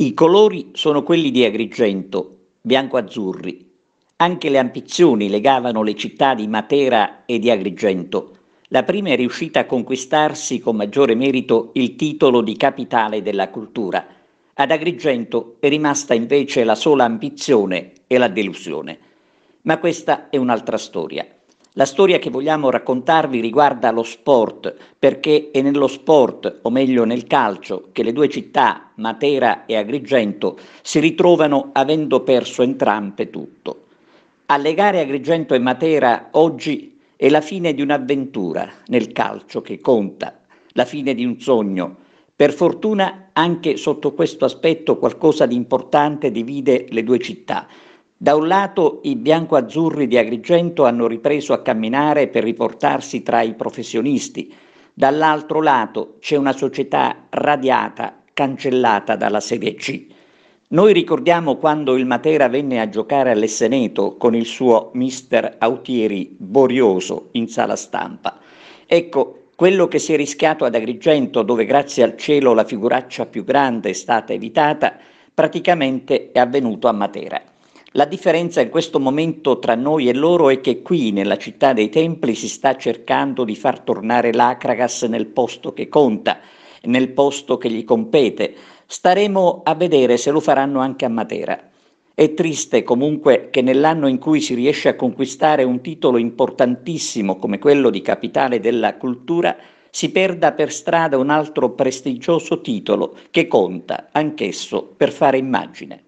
I colori sono quelli di Agrigento, bianco-azzurri. Anche le ambizioni legavano le città di Matera e di Agrigento. La prima è riuscita a conquistarsi con maggiore merito il titolo di capitale della cultura. Ad Agrigento è rimasta invece la sola ambizione e la delusione. Ma questa è un'altra storia. La storia che vogliamo raccontarvi riguarda lo sport, perché è nello sport, o meglio nel calcio, che le due città, Matera e Agrigento, si ritrovano avendo perso entrambe tutto. Allegare Agrigento e Matera oggi è la fine di un'avventura nel calcio che conta, la fine di un sogno. Per fortuna anche sotto questo aspetto qualcosa di importante divide le due città, da un lato i bianco-azzurri di Agrigento hanno ripreso a camminare per riportarsi tra i professionisti, dall'altro lato c'è una società radiata, cancellata dalla Serie C. Noi ricordiamo quando il Matera venne a giocare all'Esseneto con il suo mister Autieri Borioso in sala stampa. Ecco, quello che si è rischiato ad Agrigento, dove grazie al cielo la figuraccia più grande è stata evitata, praticamente è avvenuto a Matera. La differenza in questo momento tra noi e loro è che qui, nella città dei templi, si sta cercando di far tornare l'Acragas nel posto che conta, nel posto che gli compete. Staremo a vedere se lo faranno anche a Matera. È triste comunque che nell'anno in cui si riesce a conquistare un titolo importantissimo come quello di capitale della cultura, si perda per strada un altro prestigioso titolo che conta anch'esso per fare immagine.